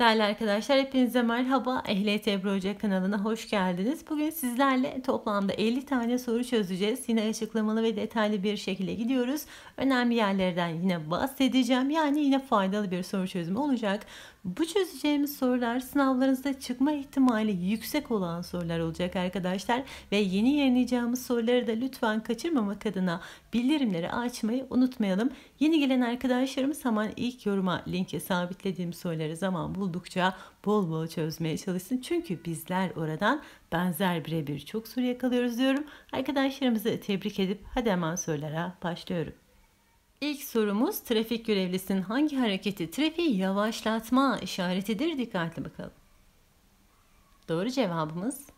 Değerli arkadaşlar hepinize merhaba. Ehliyet Ebru Hoca kanalına hoş geldiniz. Bugün sizlerle toplamda 50 tane soru çözeceğiz. Yine açıklamalı ve detaylı bir şekilde gidiyoruz. Önemli yerlerden yine bahsedeceğim. Yani yine faydalı bir soru çözümü olacak. Bu çözeceğimiz sorular sınavlarınızda çıkma ihtimali yüksek olan sorular olacak arkadaşlar. Ve yeni yayınlayacağımız soruları da lütfen kaçırmamak adına bildirimleri açmayı unutmayalım. Yeni gelen arkadaşlarımız hemen ilk yoruma linke sabitlediğim soruları zaman buldukça bol bol çözmeye çalışsın. Çünkü bizler oradan benzer birebir çok soru yakalıyoruz diyorum. Arkadaşlarımızı tebrik edip hadi hemen sorulara başlıyorum. İlk sorumuz trafik görevlisinin hangi hareketi trafiği yavaşlatma işaretidir? Dikkatli bakalım. Doğru cevabımız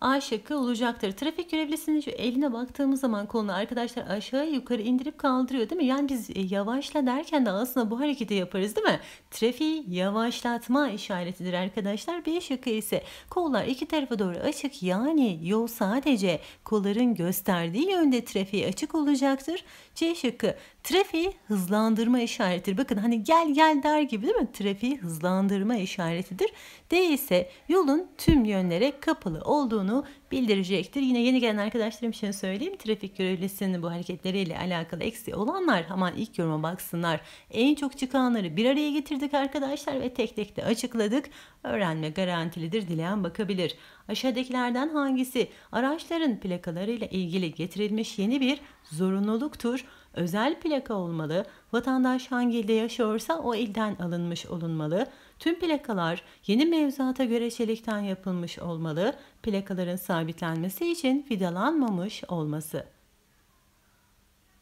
A şıkkı olacaktır. Trafik görevlisinin şu eline baktığımız zaman kolunu arkadaşlar aşağı yukarı indirip kaldırıyor değil mi? Yani biz e, yavaşla derken de aslında bu hareketi yaparız değil mi? Trafiği yavaşlatma işaretidir arkadaşlar. B şıkkı ise kollar iki tarafa doğru açık yani yol sadece kolların gösterdiği yönde trafiği açık olacaktır. C şıkkı trafiği hızlandırma işaretidir. Bakın hani gel gel der gibi değil mi? Trafiği hızlandırma işaretidir. D ise yolun tüm yönlere kapalı olduğunu olduğunu bildirecektir. Yine yeni gelen arkadaşlarım için söyleyeyim. Trafik görevlisinin bu hareketleriyle alakalı eksiği olanlar hemen ilk yoruma baksınlar. En çok çıkanları bir araya getirdik arkadaşlar ve tek tek de açıkladık. Öğrenme garantilidir. Dileyen bakabilir. Aşağıdakilerden hangisi araçların plakalarıyla ilgili getirilmiş yeni bir zorunluluktur? Özel plaka olmalı. Vatandaş hangi ilde yaşıyorsa o ilden alınmış olunmalı Tüm plakalar yeni mevzuata göre çelikten yapılmış olmalı, plakaların sabitlenmesi için vidalanmamış olması.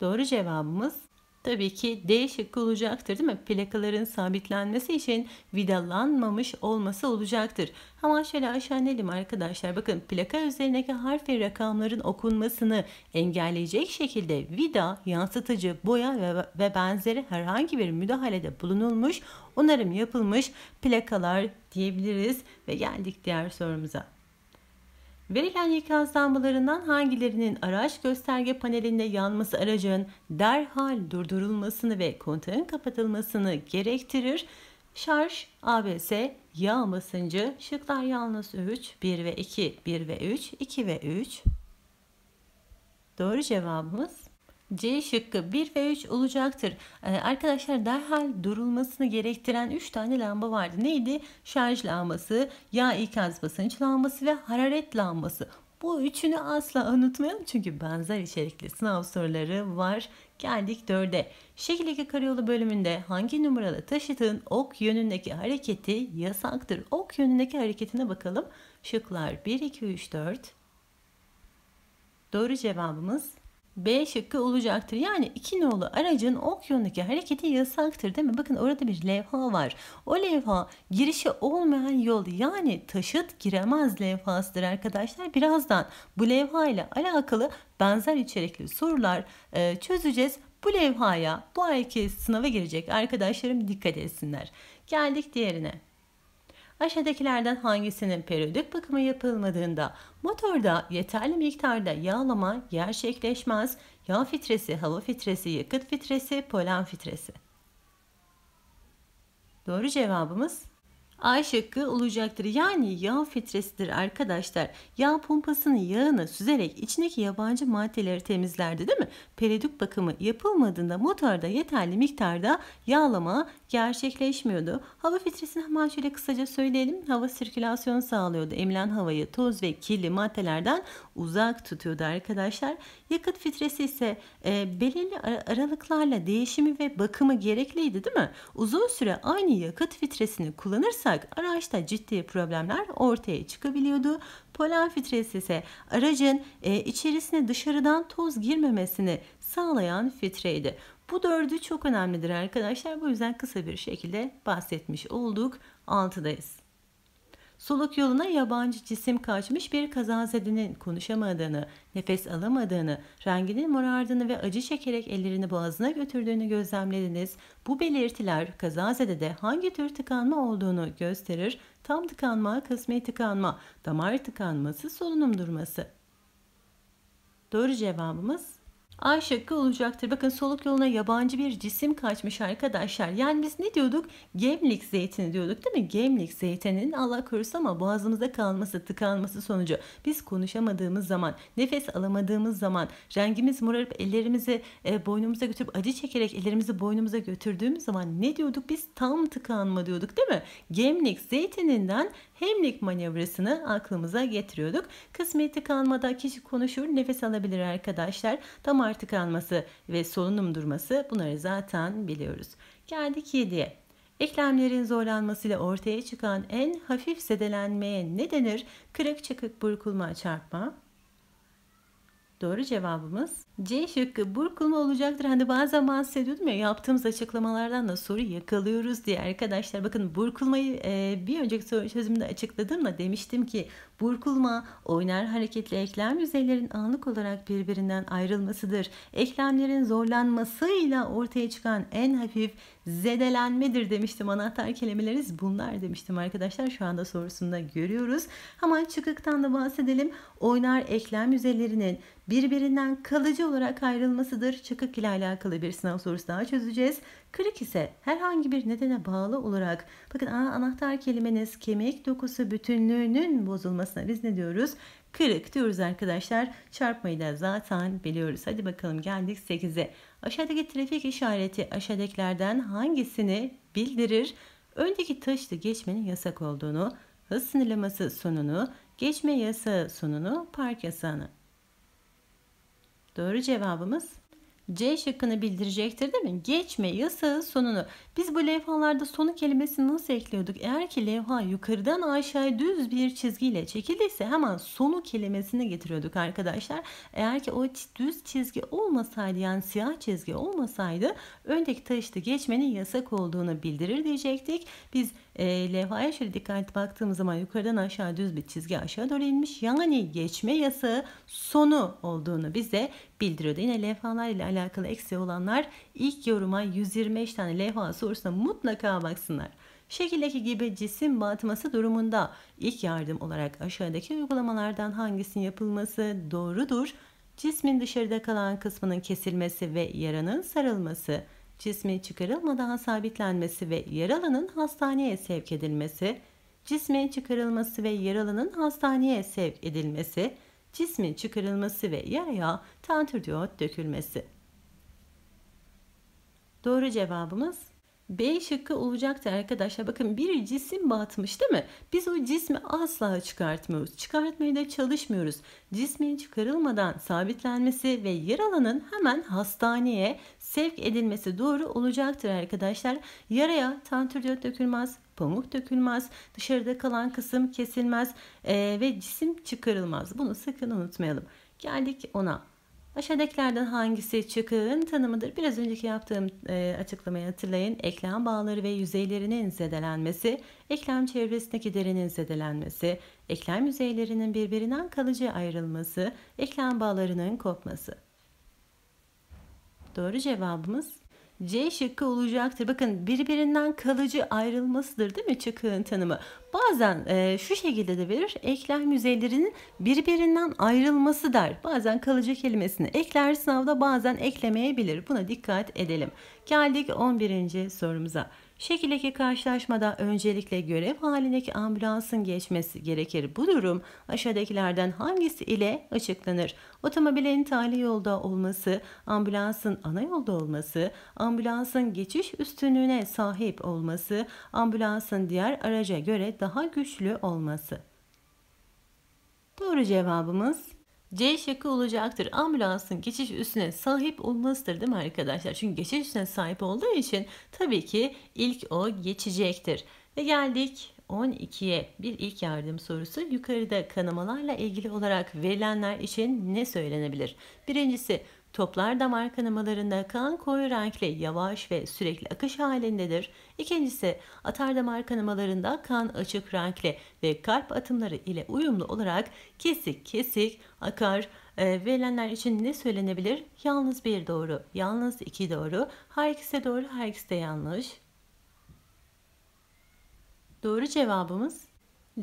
Doğru cevabımız tabii ki D şıkkı olacaktır değil mi? Plakaların sabitlenmesi için vidalanmamış olması olacaktır. Ama şöyle aşağı inelim arkadaşlar. Bakın plaka üzerindeki harf ve rakamların okunmasını engelleyecek şekilde vida, yansıtıcı, boya ve, ve benzeri herhangi bir müdahalede bulunulmuş, onarım yapılmış plakalar diyebiliriz ve geldik diğer sorumuza. Verilen ikaz lambalarından hangilerinin araç gösterge panelinde yanması aracın derhal durdurulmasını ve kontağın kapatılmasını gerektirir? Şarj, ABS, yağ basıncı, şıklar yalnız 3, 1 ve 2, 1 ve 3, 2 ve 3. Doğru cevabımız C şıkkı 1 ve 3 olacaktır. Ee, arkadaşlar derhal durulmasını gerektiren 3 tane lamba vardı. Neydi? Şarj lambası, yağ ikaz basınç lambası ve hararet lambası. Bu üçünü asla unutmayalım çünkü benzer içerikli sınav soruları var. Geldik 4'e. Şekil 2 karayolu bölümünde hangi numaralı taşıtın ok yönündeki hareketi yasaktır? Ok yönündeki hareketine bakalım. Şıklar 1, 2, 3, 4. Doğru cevabımız B şıkkı olacaktır. Yani iki nolu aracın ok yönündeki hareketi yasaktır değil mi? Bakın orada bir levha var. O levha girişi olmayan yol yani taşıt giremez levhasıdır arkadaşlar. Birazdan bu levha ile alakalı benzer içerikli sorular e, çözeceğiz. Bu levhaya bu ayki sınava girecek arkadaşlarım dikkat etsinler. Geldik diğerine. Aşağıdakilerden hangisinin periyodik bakımı yapılmadığında motorda yeterli miktarda yağlama gerçekleşmez, yağ fitresi, hava fitresi, yakıt fitresi, polen fitresi. Doğru cevabımız A şıkkı olacaktır. Yani yağ filtresidir arkadaşlar. Yağ pompasının yağını süzerek içindeki yabancı maddeleri temizlerdi değil mi? Periyodik bakımı yapılmadığında motorda yeterli miktarda yağlama gerçekleşmiyordu. Hava filtresini hemen şöyle kısaca söyleyelim. Hava sirkülasyonu sağlıyordu. Emilen havayı toz ve kirli maddelerden uzak tutuyordu arkadaşlar. Yakıt filtresi ise e, belirli aralıklarla değişimi ve bakımı gerekliydi değil mi? Uzun süre aynı yakıt filtresini kullanırsa alırsak araçta ciddi problemler ortaya çıkabiliyordu. Polen filtresi ise aracın e, içerisine dışarıdan toz girmemesini sağlayan filtreydi. Bu dördü çok önemlidir arkadaşlar. Bu yüzden kısa bir şekilde bahsetmiş olduk. Altıdayız. Soluk yoluna yabancı cisim kaçmış bir kazazedenin konuşamadığını, nefes alamadığını, renginin morardığını ve acı çekerek ellerini boğazına götürdüğünü gözlemlediniz. Bu belirtiler kazazedede hangi tür tıkanma olduğunu gösterir. Tam tıkanma, kısmi tıkanma, damar tıkanması, solunum durması. Doğru cevabımız A şıkkı olacaktır. Bakın soluk yoluna yabancı bir cisim kaçmış arkadaşlar. Yani biz ne diyorduk? Gemlik zeytini diyorduk değil mi? Gemlik zeytinin Allah korusun ama boğazımızda kalması, tıkanması sonucu. Biz konuşamadığımız zaman, nefes alamadığımız zaman, rengimiz morarıp ellerimizi e, boynumuza götürüp acı çekerek ellerimizi boynumuza götürdüğümüz zaman ne diyorduk? Biz tam tıkanma diyorduk değil mi? Gemlik zeytininden Hemlik manevrasını aklımıza getiriyorduk. Kısmi tıkanmada kişi konuşur, nefes alabilir arkadaşlar. Damar tıkanması ve solunum durması bunları zaten biliyoruz. Geldik 7'ye. Eklemlerin zorlanmasıyla ortaya çıkan en hafif sedelenmeye ne denir? Kırık çıkık burkulma çarpma. Doğru cevabımız C şıkkı burkulma olacaktır. Hani bazen bahsediyordum ya yaptığımız açıklamalardan da soru yakalıyoruz diye arkadaşlar. Bakın burkulmayı e, bir önceki soru çözümünde da demiştim ki Burkulma, oynar hareketli eklem yüzeylerin anlık olarak birbirinden ayrılmasıdır. Eklemlerin zorlanmasıyla ortaya çıkan en hafif zedelenmedir demiştim. Anahtar kelimeleriz bunlar demiştim arkadaşlar. Şu anda sorusunda görüyoruz. Hemen çıkıktan da bahsedelim. Oynar eklem yüzeylerinin birbirinden kalıcı olarak ayrılmasıdır. Çıkık ile alakalı bir sınav sorusu daha çözeceğiz. Kırık ise herhangi bir nedene bağlı olarak bakın ana anahtar kelimeniz kemik dokusu bütünlüğünün bozulmasına biz ne diyoruz? Kırık diyoruz arkadaşlar. Çarpmayı da zaten biliyoruz. Hadi bakalım geldik 8'e. Aşağıdaki trafik işareti aşağıdakilerden hangisini bildirir? Öndeki taşlı geçmenin yasak olduğunu, hız sınırlaması sonunu, geçme yasağı sonunu, park yasağını. Doğru cevabımız C şıkkını bildirecektir değil mi? Geçme yasağı sonunu. Biz bu levhalarda sonu kelimesini nasıl ekliyorduk? Eğer ki levha yukarıdan aşağıya düz bir çizgiyle çekildiyse hemen sonu kelimesini getiriyorduk arkadaşlar. Eğer ki o düz çizgi olmasaydı yani siyah çizgi olmasaydı öndeki taşta geçmenin yasak olduğunu bildirir diyecektik. Biz e, levhaya şöyle dikkatli baktığımız zaman yukarıdan aşağı düz bir çizgi aşağı doğru inmiş. Yani geçme yasağı sonu olduğunu bize bildiriyor. Yine levhalar ile alakalı eksi olanlar ilk yoruma 125 tane levha sorusuna mutlaka baksınlar. Şekildeki gibi cisim batması durumunda ilk yardım olarak aşağıdaki uygulamalardan hangisinin yapılması doğrudur? Cismin dışarıda kalan kısmının kesilmesi ve yaranın sarılması cismin çıkarılmadan sabitlenmesi ve yaralının hastaneye sevk edilmesi, cismin çıkarılması ve yaralının hastaneye sevk edilmesi, cismin çıkarılması ve yaraya tantridiyot dökülmesi. Doğru cevabımız B şıkkı olacaktır arkadaşlar. Bakın bir cisim batmış değil mi? Biz o cismi asla çıkartmıyoruz. Çıkartmaya da çalışmıyoruz. Cismin çıkarılmadan sabitlenmesi ve yaralanın hemen hastaneye sevk edilmesi doğru olacaktır arkadaşlar. Yaraya tantürdiyot dökülmez, pamuk dökülmez, dışarıda kalan kısım kesilmez ee, ve cisim çıkarılmaz. Bunu sakın unutmayalım. Geldik ona. Aşağıdakilerden hangisi çıkığın tanımıdır? Biraz önceki yaptığım e, açıklamayı hatırlayın. Eklem bağları ve yüzeylerinin zedelenmesi, eklem çevresindeki derinin zedelenmesi, eklem yüzeylerinin birbirinden kalıcı ayrılması, eklem bağlarının kopması. Doğru cevabımız C şıkkı olacaktır. Bakın birbirinden kalıcı ayrılmasıdır değil mi çıkığın tanımı? Bazen e, şu şekilde de verir. Eklem yüzeylerinin birbirinden ayrılması der. Bazen kalıcı kelimesini ekler sınavda bazen eklemeyebilir. Buna dikkat edelim. Geldik 11. sorumuza. Şekildeki karşılaşmada öncelikle görev halindeki ambulansın geçmesi gerekir. Bu durum aşağıdakilerden hangisi ile açıklanır? Otomobilin tali yolda olması, ambulansın ana yolda olması, ambulansın geçiş üstünlüğüne sahip olması, ambulansın diğer araca göre daha daha güçlü olması. Doğru cevabımız C şıkkı olacaktır. Ambulansın geçiş üstüne sahip olmasıdır değil mi arkadaşlar? Çünkü geçiş üstüne sahip olduğu için tabii ki ilk o geçecektir. Ve geldik 12'ye bir ilk yardım sorusu yukarıda kanamalarla ilgili olarak verilenler için ne söylenebilir? Birincisi Toplar damar kanamalarında kan koyu renkli yavaş ve sürekli akış halindedir. İkincisi atar damar kanamalarında kan açık renkli ve kalp atımları ile uyumlu olarak kesik kesik akar. E, verilenler için ne söylenebilir? Yalnız bir doğru, yalnız iki doğru, her ikisi doğru, her ikisi de yanlış. Doğru cevabımız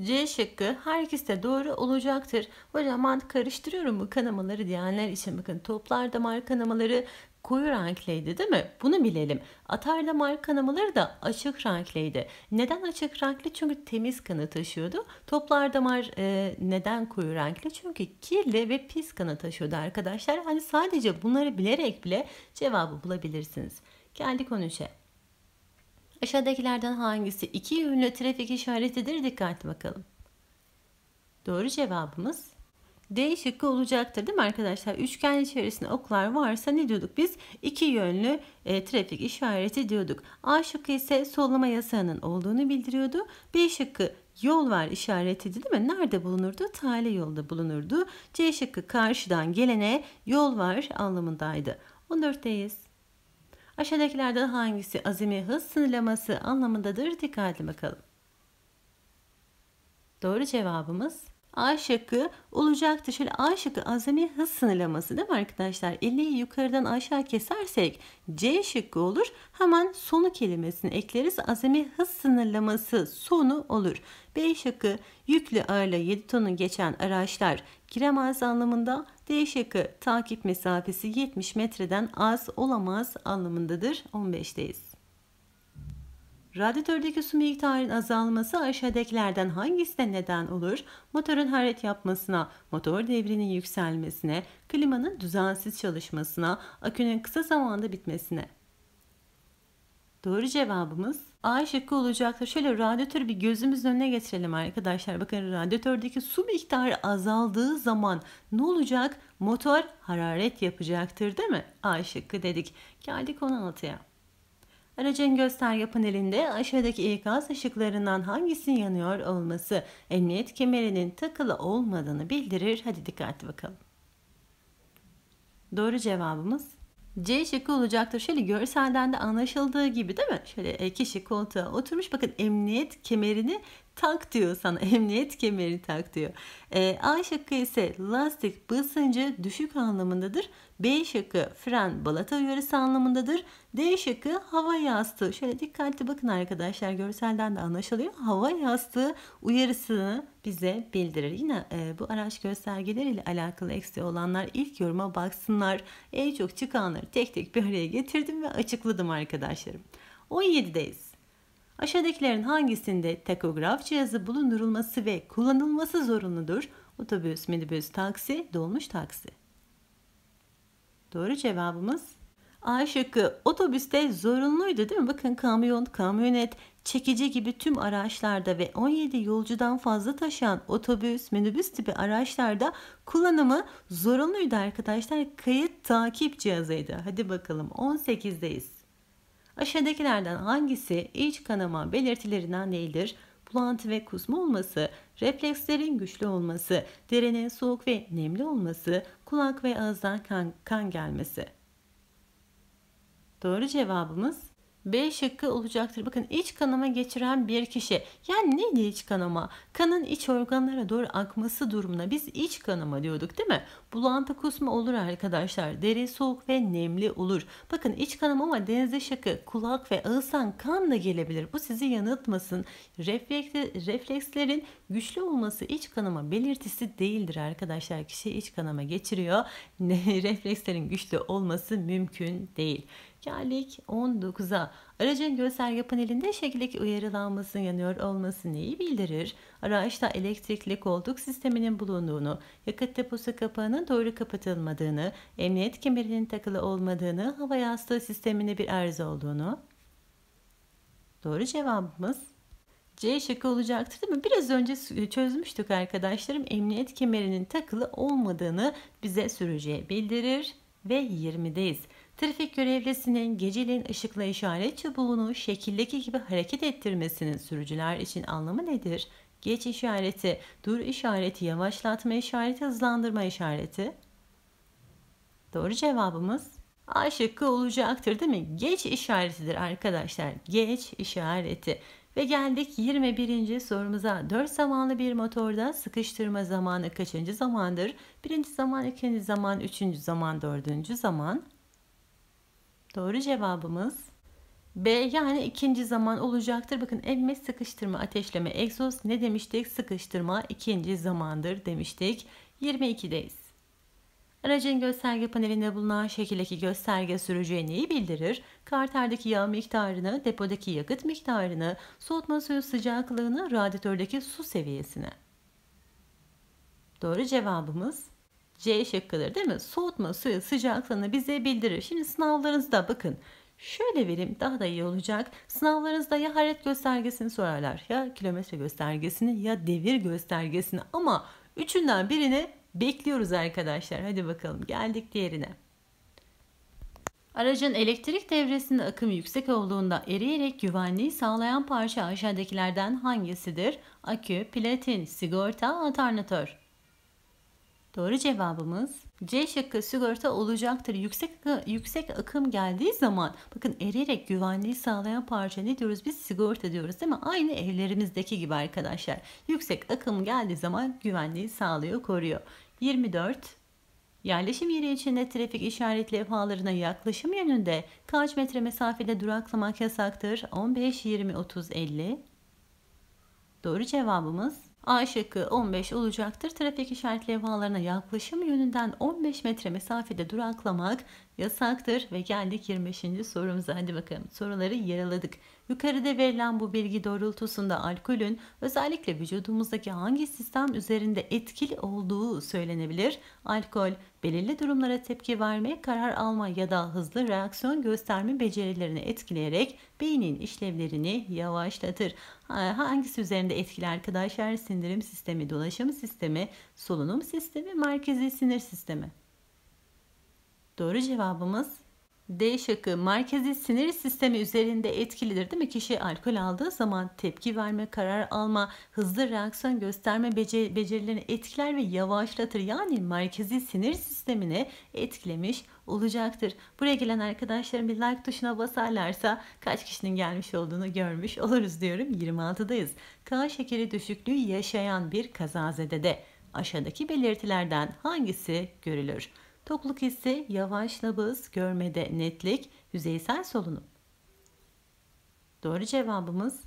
C şıkkı her ikisi de doğru olacaktır. Hocam ben karıştırıyorum bu kanamaları diyenler için bakın toplar damar kanamaları koyu renkliydi değil mi? Bunu bilelim. Atar damar kanamaları da açık renkliydi. Neden açık renkli? Çünkü temiz kanı taşıyordu. Toplar damar e, neden koyu renkli? Çünkü kirli ve pis kanı taşıyordu arkadaşlar. Hani sadece bunları bilerek bile cevabı bulabilirsiniz. Geldik 13'e. Aşağıdakilerden hangisi iki yönlü trafik işaretidir? Dikkatli bakalım. Doğru cevabımız D şıkkı olacaktır değil mi arkadaşlar? Üçgen içerisinde oklar varsa ne diyorduk biz? İki yönlü e, trafik işareti diyorduk. A şıkkı ise sollama yasağının olduğunu bildiriyordu. B şıkkı yol var işaretiydi değil mi? Nerede bulunurdu? Tale yolda bulunurdu. C şıkkı karşıdan gelene yol var anlamındaydı. 14'teyiz. Aşağıdakilerden hangisi azami hız sınırlaması anlamındadır? Dikkatli bakalım. Doğru cevabımız A şıkkı olacaktır. Şöyle A şıkkı azami hız sınırlaması değil mi arkadaşlar? 50'yi yukarıdan aşağı kesersek C şıkkı olur. Hemen sonu kelimesini ekleriz. Azami hız sınırlaması sonu olur. B şıkkı yüklü ağırlığı 7 tonu geçen araçlar giremez anlamında. D şıkkı takip mesafesi 70 metreden az olamaz anlamındadır. 15'teyiz. Radyatördeki su miktarının azalması aşağıdakilerden hangisine neden olur? Motorun hareket yapmasına, motor devrinin yükselmesine, klimanın düzensiz çalışmasına, akünün kısa zamanda bitmesine. Doğru cevabımız A şıkkı olacaktır. Şöyle radyatörü bir gözümüzün önüne getirelim arkadaşlar. Bakın radyatördeki su miktarı azaldığı zaman ne olacak? Motor hararet yapacaktır değil mi? A şıkkı dedik. Geldik 16'ya. Aracın yapın elinde aşağıdaki ikaz ışıklarından hangisinin yanıyor olması emniyet kemerinin takılı olmadığını bildirir. Hadi dikkatli bakalım. Doğru cevabımız C şıkkı olacaktır. Şöyle görselden de anlaşıldığı gibi değil mi? Şöyle e, kişi koltuğa oturmuş. Bakın emniyet kemerini tak diyor sana emniyet kemeri tak diyor. E, A şıkkı ise lastik basıncı düşük anlamındadır. B şıkkı fren balata uyarısı anlamındadır. D şıkkı hava yastığı. Şöyle dikkatli bakın arkadaşlar görselden de anlaşılıyor. Hava yastığı uyarısını bize bildirir. Yine e, bu araç göstergeleriyle alakalı eksi olanlar ilk yoruma baksınlar. En çok çıkanları tek tek bir araya getirdim ve açıkladım arkadaşlarım. 17'deyiz. Aşağıdakilerin hangisinde takograf cihazı bulundurulması ve kullanılması zorunludur? Otobüs, minibüs, taksi, dolmuş taksi. Doğru cevabımız A şıkkı otobüste zorunluydu değil mi? Bakın kamyon, kamyonet, çekici gibi tüm araçlarda ve 17 yolcudan fazla taşıyan otobüs, minibüs tipi araçlarda kullanımı zorunluydu arkadaşlar. Kayıt takip cihazıydı. Hadi bakalım 18'deyiz. Aşağıdakilerden hangisi iç kanama belirtilerinden değildir? Bulantı ve kusma olması, reflekslerin güçlü olması, derinin soğuk ve nemli olması, kulak ve ağızdan kan, kan gelmesi. Doğru cevabımız B şıkkı olacaktır. Bakın iç kanama geçiren bir kişi. Yani neydi iç kanama? Kanın iç organlara doğru akması durumunda biz iç kanama diyorduk değil mi? Bulantı kusma olur arkadaşlar. Deri soğuk ve nemli olur. Bakın iç kanama ama denize şakı, kulak ve ağızdan kan da gelebilir. Bu sizi yanıltmasın. reflekslerin güçlü olması iç kanama belirtisi değildir arkadaşlar. Kişi iç kanama geçiriyor. reflekslerin güçlü olması mümkün değil tekerlek 19'a. Aracın gösterge panelinde şekildeki uyarılanmasın yanıyor olması neyi bildirir? Araçta elektrikli koltuk sisteminin bulunduğunu, yakıt deposu kapağının doğru kapatılmadığını, emniyet kemerinin takılı olmadığını, hava yastığı sisteminde bir arıza olduğunu. Doğru cevabımız C şıkkı olacaktır değil mi? Biraz önce e, çözmüştük arkadaşlarım. Emniyet kemerinin takılı olmadığını bize sürücüye bildirir ve 20'deyiz. Trafik görevlisinin geceliğin ışıkla işaret çubuğunu şekildeki gibi hareket ettirmesinin sürücüler için anlamı nedir? Geç işareti, dur işareti, yavaşlatma işareti, hızlandırma işareti. Doğru cevabımız A şıkkı olacaktır değil mi? Geç işaretidir arkadaşlar. Geç işareti. Ve geldik 21. sorumuza. 4 zamanlı bir motorda sıkıştırma zamanı kaçıncı zamandır? Birinci zaman, ikinci zaman, üçüncü zaman, dördüncü zaman. Doğru cevabımız B yani ikinci zaman olacaktır. Bakın emme sıkıştırma, ateşleme, egzoz ne demiştik? Sıkıştırma ikinci zamandır demiştik. 22'deyiz. Aracın gösterge panelinde bulunan şekildeki gösterge sürücüye neyi bildirir? Karterdeki yağ miktarını, depodaki yakıt miktarını, soğutma suyu sıcaklığını, radyatördeki su seviyesini. Doğru cevabımız C şıkkıdır değil mi? Soğutma suyu sıcaklığını bize bildirir. Şimdi sınavlarınızda bakın Şöyle vereyim daha da iyi olacak. Sınavlarınızda ya haret göstergesini sorarlar ya kilometre göstergesini ya devir göstergesini ama üçünden birini bekliyoruz arkadaşlar. Hadi bakalım geldik diğerine. Aracın elektrik devresinde akım yüksek olduğunda eriyerek güvenliği sağlayan parça aşağıdakilerden hangisidir? Akü, platin, sigorta, alternatör. Doğru cevabımız C şıkkı sigorta olacaktır. Yüksek yüksek akım geldiği zaman bakın eriyerek güvenliği sağlayan parça ne diyoruz biz? Sigorta diyoruz değil mi? Aynı evlerimizdeki gibi arkadaşlar. Yüksek akım geldiği zaman güvenliği sağlıyor, koruyor. 24 Yerleşim yeri içinde trafik işaretli levhalarına yaklaşım yönünde kaç metre mesafede duraklamak yasaktır? 15, 20, 30, 50. Doğru cevabımız A şıkkı 15 olacaktır. Trafik işaret levhalarına yaklaşım yönünden 15 metre mesafede duraklamak yasaktır. Ve geldik 25. sorumuza. Hadi bakalım soruları yaraladık. Yukarıda verilen bu bilgi doğrultusunda alkolün özellikle vücudumuzdaki hangi sistem üzerinde etkili olduğu söylenebilir. Alkol belirli durumlara tepki verme, karar alma ya da hızlı reaksiyon gösterme becerilerini etkileyerek beynin işlevlerini yavaşlatır. Hangisi üzerinde etkili arkadaşlar? Sindirim sistemi, dolaşım sistemi, solunum sistemi, merkezi sinir sistemi. Doğru cevabımız D şıkkı merkezi sinir sistemi üzerinde etkilidir değil mi? Kişi alkol aldığı zaman tepki verme, karar alma, hızlı reaksiyon gösterme becerilerini etkiler ve yavaşlatır. Yani merkezi sinir sistemini etkilemiş olacaktır. Buraya gelen arkadaşlarım bir like tuşuna basarlarsa kaç kişinin gelmiş olduğunu görmüş oluruz diyorum. 26'dayız. Kan şekeri düşüklüğü yaşayan bir kazazede de aşağıdaki belirtilerden hangisi görülür? Tokluk hissi, yavaş nabız, görmede netlik, yüzeysel solunum. Doğru cevabımız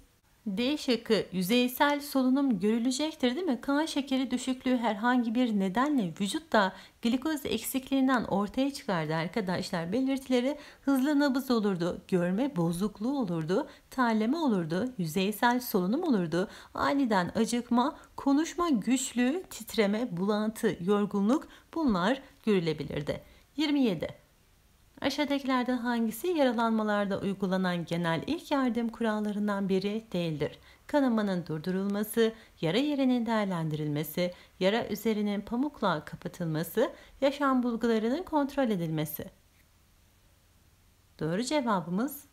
D şıkkı yüzeysel solunum görülecektir değil mi? Kan şekeri düşüklüğü herhangi bir nedenle vücutta glikoz eksikliğinden ortaya çıkardı arkadaşlar. Belirtileri hızlı nabız olurdu, görme bozukluğu olurdu, terleme olurdu, yüzeysel solunum olurdu, aniden acıkma, konuşma güçlüğü, titreme, bulantı, yorgunluk bunlar görülebilirdi. 27. Aşağıdakilerden hangisi yaralanmalarda uygulanan genel ilk yardım kurallarından biri değildir? Kanamanın durdurulması, yara yerinin değerlendirilmesi, yara üzerinin pamukla kapatılması, yaşam bulgularının kontrol edilmesi. Doğru cevabımız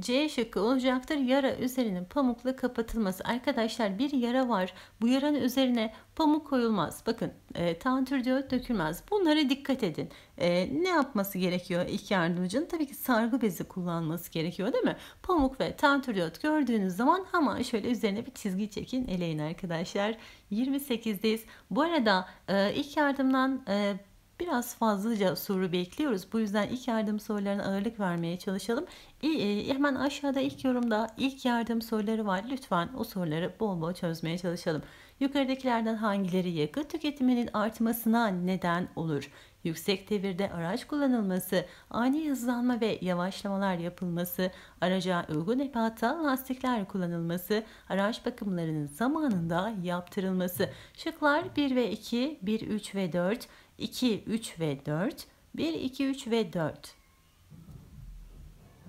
C şıkkı olacaktır. Yara üzerinin pamukla kapatılması. Arkadaşlar bir yara var. Bu yaranın üzerine pamuk koyulmaz. Bakın e, tantür diyor dökülmez. Bunlara dikkat edin. E, ne yapması gerekiyor ilk yardımcının? Tabii ki sargı bezi kullanması gerekiyor değil mi? Pamuk ve tantür diyot gördüğünüz zaman hemen şöyle üzerine bir çizgi çekin. Eleyin arkadaşlar. 28'deyiz. Bu arada e, ilk yardımdan e, biraz fazlaca soru bekliyoruz. Bu yüzden ilk yardım sorularına ağırlık vermeye çalışalım. E, hemen aşağıda ilk yorumda ilk yardım soruları var. Lütfen o soruları bol bol çözmeye çalışalım. Yukarıdakilerden hangileri yakıt tüketiminin artmasına neden olur? Yüksek devirde araç kullanılması, ani hızlanma ve yavaşlamalar yapılması, araca uygun epata lastikler kullanılması, araç bakımlarının zamanında yaptırılması. Şıklar 1 ve 2, 1, 3 ve 4, 2, 3 ve 4. 1, 2, 3 ve 4.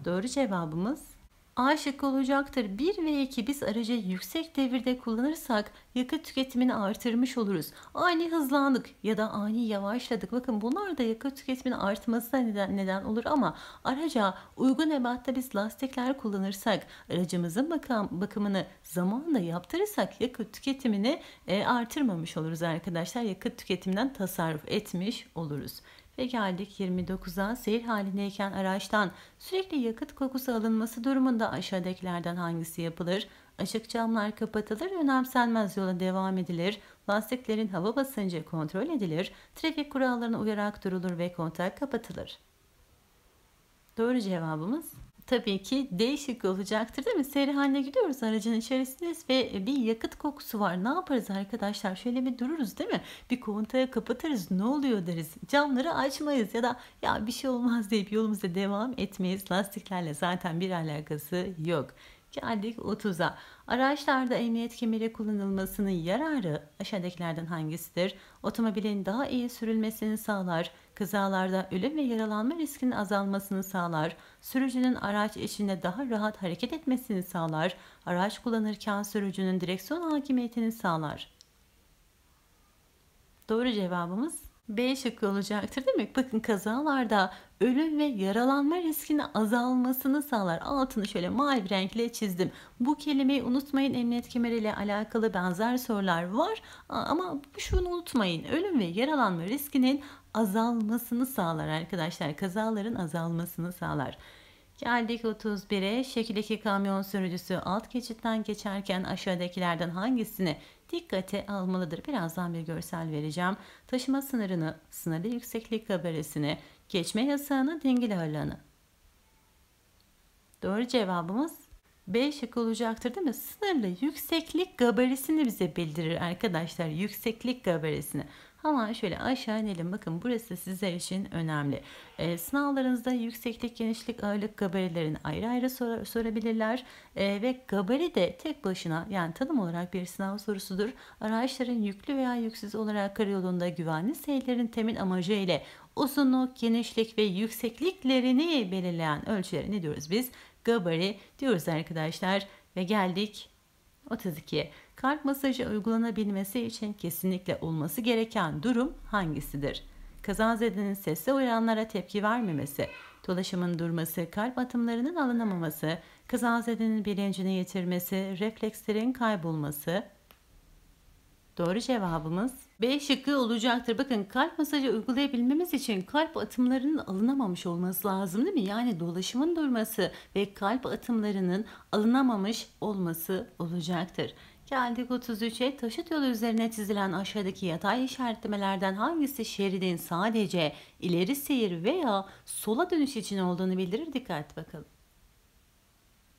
Doğru cevabımız A şıkkı olacaktır. 1 ve 2 biz aracı yüksek devirde kullanırsak yakıt tüketimini artırmış oluruz. Ani hızlandık ya da ani yavaşladık. Bakın bunlar da yakıt tüketiminin artmasına neden, neden olur ama araca uygun ebatta biz lastikler kullanırsak, aracımızın bakım, bakımını zamanla yaptırırsak yakıt tüketimini e, artırmamış oluruz arkadaşlar. Yakıt tüketiminden tasarruf etmiş oluruz ve geldik 29'a seyir halindeyken araçtan sürekli yakıt kokusu alınması durumunda aşağıdakilerden hangisi yapılır? Açık camlar kapatılır, önemsenmez yola devam edilir, lastiklerin hava basıncı kontrol edilir, trafik kurallarına uyarak durulur ve kontak kapatılır. Doğru cevabımız tabii ki değişik olacaktır değil mi? Seri haline gidiyoruz aracın içerisindeyiz ve bir yakıt kokusu var. Ne yaparız arkadaşlar? Şöyle bir dururuz değil mi? Bir kontağı kapatırız. Ne oluyor deriz. Camları açmayız ya da ya bir şey olmaz deyip yolumuza devam etmeyiz. Lastiklerle zaten bir alakası yok. Geldik 30'a. Araçlarda emniyet kemeri kullanılmasının yararı aşağıdakilerden hangisidir? Otomobilin daha iyi sürülmesini sağlar, kazalarda ölüm ve yaralanma riskinin azalmasını sağlar, sürücünün araç içinde daha rahat hareket etmesini sağlar, araç kullanırken sürücünün direksiyon hakimiyetini sağlar. Doğru cevabımız B şıkkı olacaktır. Demek bakın kazalarda ölüm ve yaralanma riskinin azalmasını sağlar. Altını şöyle mavi renkle çizdim. Bu kelimeyi unutmayın emniyet kemeriyle alakalı benzer sorular var. Ama şunu unutmayın. Ölüm ve yaralanma riskinin azalmasını sağlar arkadaşlar. Kazaların azalmasını sağlar. Geldik 31'e. Şekildeki kamyon sürücüsü alt geçitten geçerken aşağıdakilerden hangisini dikkate almalıdır. Birazdan bir görsel vereceğim. Taşıma sınırını, sınırlı yükseklik kabaresini, geçme yasağını, dingil ağırlığını. Doğru cevabımız B şık olacaktır değil mi? Sınırlı yükseklik gabarisini bize bildirir arkadaşlar. Yükseklik gabarisini. Hemen şöyle aşağı inelim. Bakın burası size için önemli. E, sınavlarınızda yükseklik, genişlik, ağırlık gabarilerini ayrı ayrı sor sorabilirler. E, ve gabari de tek başına yani tanım olarak bir sınav sorusudur. Araçların yüklü veya yüksüz olarak karayolunda güvenli seyirlerin temin amacı ile uzunluk, genişlik ve yüksekliklerini belirleyen ölçüleri ne diyoruz biz? Gabari diyoruz arkadaşlar. Ve geldik 32'ye. Kalp masajı uygulanabilmesi için kesinlikle olması gereken durum hangisidir? Kazazedenin sese uyanlara tepki vermemesi, dolaşımın durması, kalp atımlarının alınamaması, kazazedenin bilincini yitirmesi, reflekslerin kaybolması, Doğru cevabımız B şıkkı olacaktır. Bakın kalp masajı uygulayabilmemiz için kalp atımlarının alınamamış olması lazım değil mi? Yani dolaşımın durması ve kalp atımlarının alınamamış olması olacaktır. Geldik 33'e taşıt yolu üzerine çizilen aşağıdaki yatay işaretlemelerden hangisi şeridin sadece ileri seyir veya sola dönüş için olduğunu bildirir? Dikkat bakalım.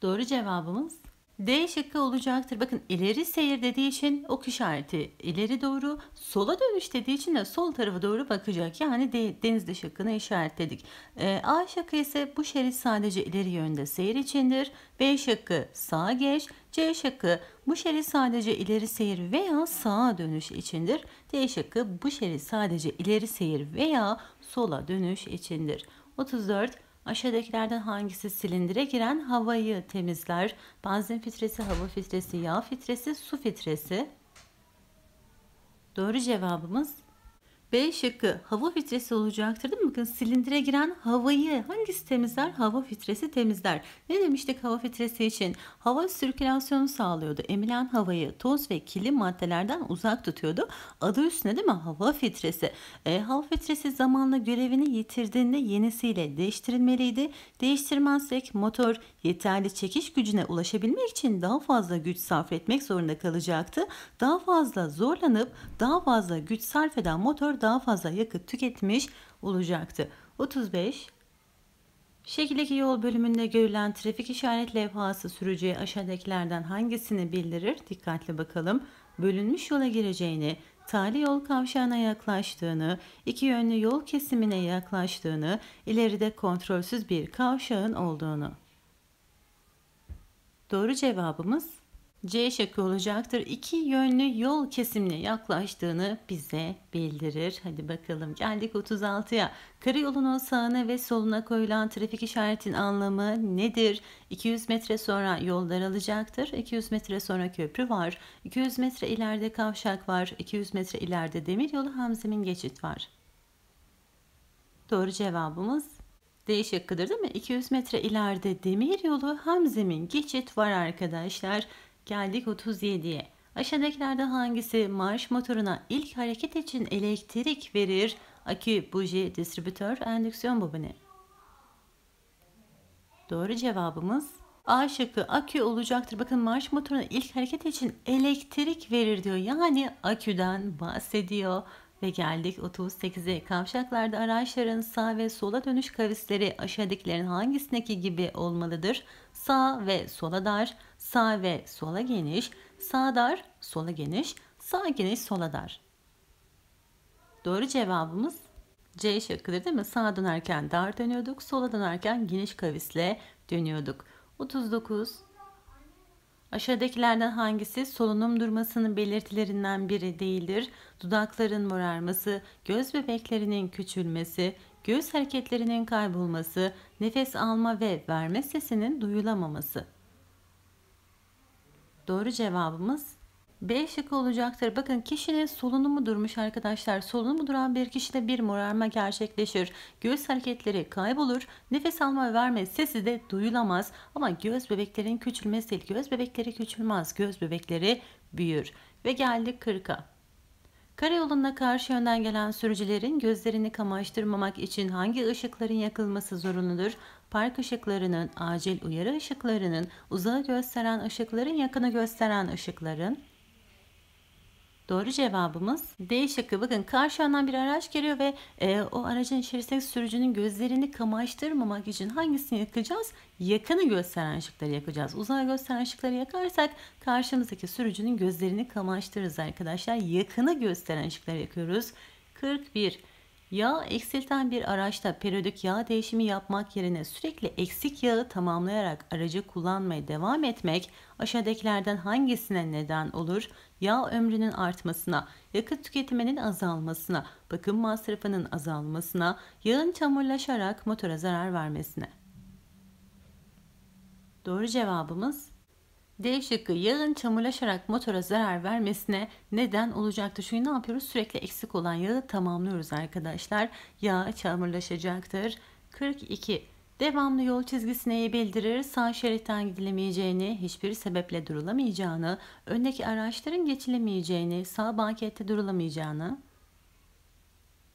Doğru cevabımız D şıkkı olacaktır. Bakın ileri seyir dediği için ok işareti ileri doğru, sola dönüş dediği için de sol tarafa doğru bakacak. Yani D, denizde şıkkını işaretledik. E, A şıkkı ise bu şerit sadece ileri yönde seyir içindir. B şıkkı sağa geç. C şıkkı bu şerit sadece ileri seyir veya sağa dönüş içindir. D şıkkı bu şerit sadece ileri seyir veya sola dönüş içindir. 34 Aşağıdakilerden hangisi silindire giren havayı temizler? Benzin filtresi, hava filtresi, yağ filtresi, su filtresi. Doğru cevabımız B şıkkı hava filtresi olacaktır değil mi? Bakın silindire giren havayı hangisi temizler? Hava filtresi temizler. Ne demiştik hava filtresi için? Hava sirkülasyonu sağlıyordu. Emilen havayı toz ve kirli maddelerden uzak tutuyordu. Adı üstünde değil mi? Hava filtresi. E, hava filtresi zamanla görevini yitirdiğinde yenisiyle değiştirilmeliydi. Değiştirmezsek motor yeterli çekiş gücüne ulaşabilmek için daha fazla güç sarf etmek zorunda kalacaktı. Daha fazla zorlanıp daha fazla güç sarf eden motor daha fazla yakıt tüketmiş olacaktı. 35 Şekildeki yol bölümünde görülen trafik işaret levhası sürücüye aşağıdakilerden hangisini bildirir? Dikkatli bakalım. Bölünmüş yola gireceğini, tali yol kavşağına yaklaştığını, iki yönlü yol kesimine yaklaştığını, ileride kontrolsüz bir kavşağın olduğunu. Doğru cevabımız C şıkkı olacaktır. İki yönlü yol kesimine yaklaştığını bize bildirir. Hadi bakalım geldik 36'ya. Karayolunun sağına ve soluna koyulan trafik işaretinin anlamı nedir? 200 metre sonra yol daralacaktır. 200 metre sonra köprü var. 200 metre ileride kavşak var. 200 metre ileride demir yolu Hamzem'in geçit var. Doğru cevabımız D şıkkıdır değil mi? 200 metre ileride demir yolu Hamzem'in geçit var arkadaşlar. Geldik 37'ye. Aşağıdakilerden hangisi marş motoruna ilk hareket için elektrik verir? Akü, buji, distribütör, endüksiyon bobini. Doğru cevabımız A şıkkı akü olacaktır. Bakın marş motoruna ilk hareket için elektrik verir diyor. Yani aküden bahsediyor. Ve geldik 38'e. Kavşaklarda araçların sağ ve sola dönüş kavisleri aşağıdakilerin hangisindeki gibi olmalıdır? Sağ ve sola dar, Sağ ve sola geniş, sağ dar, sola geniş, sağ geniş, sola dar. Doğru cevabımız C şıkkıdır değil mi? Sağ dönerken dar dönüyorduk, sola dönerken geniş kavisle dönüyorduk. 39. Aşağıdakilerden hangisi solunum durmasının belirtilerinden biri değildir? Dudakların morarması, göz bebeklerinin küçülmesi, göğüs hareketlerinin kaybolması, nefes alma ve verme sesinin duyulamaması. Doğru cevabımız B şıkkı olacaktır. Bakın kişide solunumu durmuş arkadaşlar. Solunumu duran bir kişide bir morarma gerçekleşir. Göğüs hareketleri kaybolur. Nefes alma ve verme sesi de duyulamaz. Ama göz bebeklerin küçülmesi değil. Göz bebekleri küçülmez. Göz bebekleri büyür. Ve geldik 40'a. Karayoluna karşı yönden gelen sürücülerin gözlerini kamaştırmamak için hangi ışıkların yakılması zorunludur? Park ışıklarının, acil uyarı ışıklarının, uzağı gösteren ışıkların, yakını gösteren ışıkların, Doğru cevabımız D şıkkı. Bakın karşı yandan bir araç geliyor ve e, o aracın içerisindeki sürücünün gözlerini kamaştırmamak için hangisini yakacağız? Yakını gösteren ışıkları yakacağız. Uzay gösteren ışıkları yakarsak karşımızdaki sürücünün gözlerini kamaştırırız arkadaşlar. Yakını gösteren ışıkları yakıyoruz. 41. Yağ eksilten bir araçta periyodik yağ değişimi yapmak yerine sürekli eksik yağı tamamlayarak aracı kullanmaya devam etmek aşağıdakilerden hangisine neden olur? Yağ ömrünün artmasına, yakıt tüketiminin azalmasına, bakım masrafının azalmasına, yağın çamurlaşarak motora zarar vermesine. Doğru cevabımız D şıkkı yağın çamurlaşarak motora zarar vermesine neden olacaktı. Çünkü ne yapıyoruz? Sürekli eksik olan yağı tamamlıyoruz arkadaşlar. Yağ çamurlaşacaktır. 42. Devamlı yol çizgisi neyi bildirir? Sağ şeritten gidilemeyeceğini, hiçbir sebeple durulamayacağını, öndeki araçların geçilemeyeceğini, sağ bankette durulamayacağını.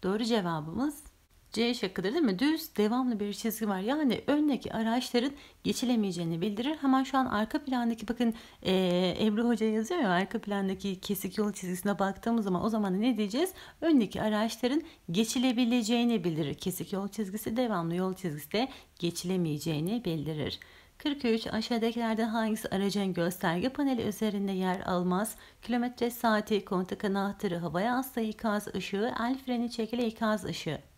Doğru cevabımız C şıkkıdır değil mi? Düz devamlı bir çizgi var. Yani öndeki araçların geçilemeyeceğini bildirir. Hemen şu an arka plandaki bakın e, Ebru Hoca yazıyor ya arka plandaki kesik yol çizgisine baktığımız zaman o zaman ne diyeceğiz? Öndeki araçların geçilebileceğini bildirir. Kesik yol çizgisi devamlı yol çizgisi de geçilemeyeceğini bildirir. 43 aşağıdakilerden hangisi aracın gösterge paneli üzerinde yer almaz? Kilometre saati, kontak anahtarı, havaya asla ikaz ışığı, el freni çekili ikaz ışığı.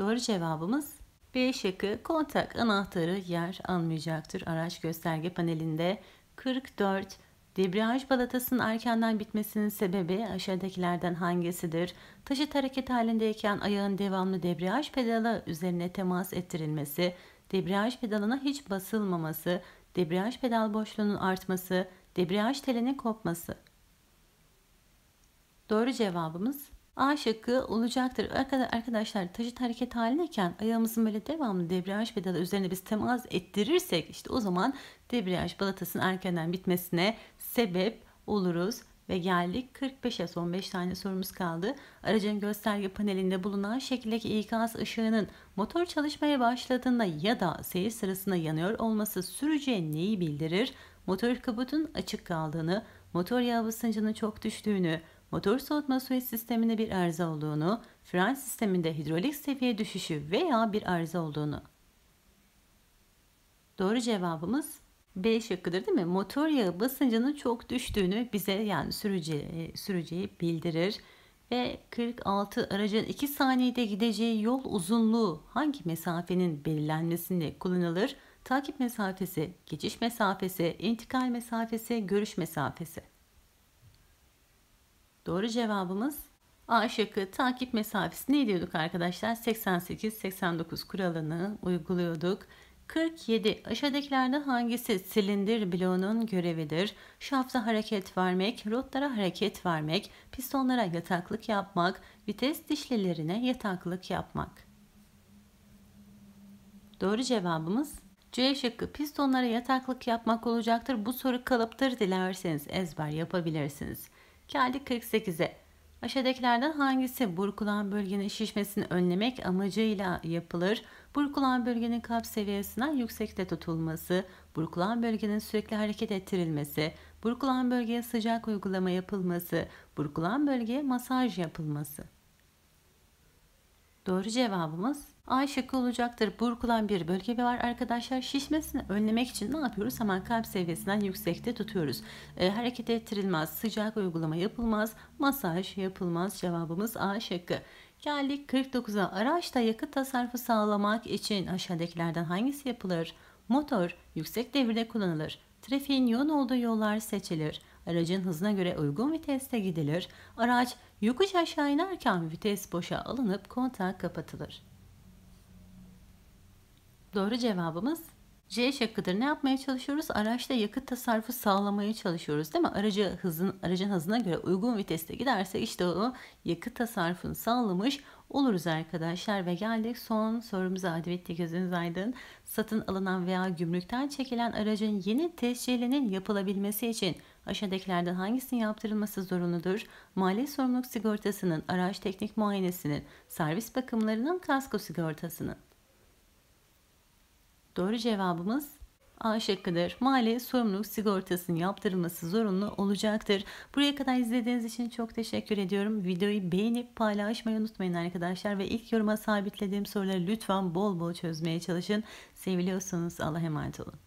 Doğru cevabımız B şıkkı kontak anahtarı yer almayacaktır. Araç gösterge panelinde 44 Debriyaj balatasının erkenden bitmesinin sebebi aşağıdakilerden hangisidir? Taşıt hareket halindeyken ayağın devamlı debriyaj pedalı üzerine temas ettirilmesi, debriyaj pedalına hiç basılmaması, debriyaj pedal boşluğunun artması, debriyaj telinin kopması. Doğru cevabımız A şıkkı olacaktır. Arkadaşlar taşıt hareket halindeyken ayağımızın böyle devamlı debriyaj pedalı üzerine biz temas ettirirsek işte o zaman debriyaj balatasının erkenden bitmesine sebep oluruz. Ve geldik 45'e son 5 tane sorumuz kaldı. Aracın gösterge panelinde bulunan şekildeki ikaz ışığının motor çalışmaya başladığında ya da seyir sırasında yanıyor olması sürücüye neyi bildirir? Motor kabutun açık kaldığını, motor yağı basıncının çok düştüğünü, motor soğutma su sisteminde bir arıza olduğunu, fren sisteminde hidrolik seviye düşüşü veya bir arıza olduğunu. Doğru cevabımız B şıkkıdır değil mi? Motor yağı basıncının çok düştüğünü bize yani sürücü, e, sürücüye bildirir. Ve 46 aracın 2 saniyede gideceği yol uzunluğu hangi mesafenin belirlenmesinde kullanılır? Takip mesafesi, geçiş mesafesi, intikal mesafesi, görüş mesafesi. Doğru cevabımız A şıkkı takip mesafesi ne diyorduk arkadaşlar? 88-89 kuralını uyguluyorduk. 47. Aşağıdakilerden hangisi silindir bloğunun görevidir? Şafta hareket vermek, rotlara hareket vermek, pistonlara yataklık yapmak, vites dişlilerine yataklık yapmak. Doğru cevabımız C şıkkı pistonlara yataklık yapmak olacaktır. Bu soru kalıptır. Dilerseniz ezber yapabilirsiniz. Geldik 48'e. Aşağıdakilerden hangisi burkulan bölgenin şişmesini önlemek amacıyla yapılır? Burkulan bölgenin kalp seviyesinden yüksekte tutulması, burkulan bölgenin sürekli hareket ettirilmesi, burkulan bölgeye sıcak uygulama yapılması, burkulan bölgeye masaj yapılması. Doğru cevabımız A şıkkı olacaktır. Burkulan bir bölge var arkadaşlar. Şişmesini önlemek için ne yapıyoruz? Hemen kalp seviyesinden yüksekte tutuyoruz. E, hareket ettirilmez, sıcak uygulama yapılmaz, masaj yapılmaz. Cevabımız A şıkkı. Geldik 49'a. Araçta yakıt tasarrufu sağlamak için aşağıdakilerden hangisi yapılır? Motor yüksek devirde kullanılır. Trafiğin yoğun olduğu yollar seçilir. Aracın hızına göre uygun viteste gidilir. Araç yokuş aşağı inerken vites boşa alınıp kontağı kapatılır. Doğru cevabımız C şıkkıdır. Ne yapmaya çalışıyoruz? Araçta yakıt tasarrufu sağlamaya çalışıyoruz değil mi? Aracı hızın, aracın hızına göre uygun viteste giderse işte o yakıt tasarrufunu sağlamış oluruz arkadaşlar. Ve geldik son sorumuza. Hadi bitti gözünüz aydın. Satın alınan veya gümrükten çekilen aracın yeni tescilinin yapılabilmesi için aşağıdakilerden hangisinin yaptırılması zorunludur? Mali sorumluluk sigortasının, araç teknik muayenesinin, servis bakımlarının, kasko sigortasının. Doğru cevabımız A şıkkıdır. Mali sorumluluk sigortasının yaptırılması zorunlu olacaktır. Buraya kadar izlediğiniz için çok teşekkür ediyorum. Videoyu beğenip paylaşmayı unutmayın arkadaşlar. Ve ilk yoruma sabitlediğim soruları lütfen bol bol çözmeye çalışın. Seviliyorsanız Allah'a emanet olun.